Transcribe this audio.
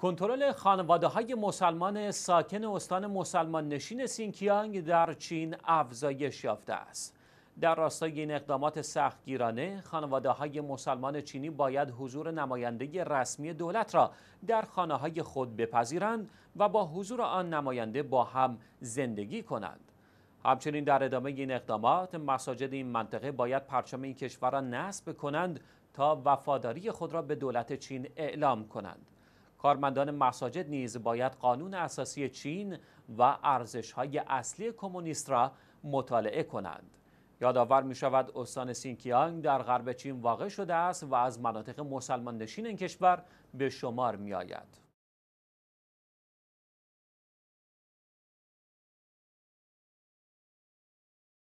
کنترل خانواده های مسلمان ساکن استان مسلمان نشین سینکیانگ در چین افزایش یافته است. در راستای این اقدامات سختگیرانه خانواده های مسلمان چینی باید حضور نماینده رسمی دولت را در خانه های خود بپذیرند و با حضور آن نماینده با هم زندگی کنند. همچنین در ادامه این اقدامات مساجد این منطقه باید پرچم این کشور را نصب کنند تا وفاداری خود را به دولت چین اعلام کنند. کارمندان مساجد نیز باید قانون اساسی چین و ارزش‌های اصلی کمونیست را مطالعه کنند. یادآور می استان سینکیانگ در غرب چین واقع شده است و از مناطق مسلمان نشین این کشور به شمار می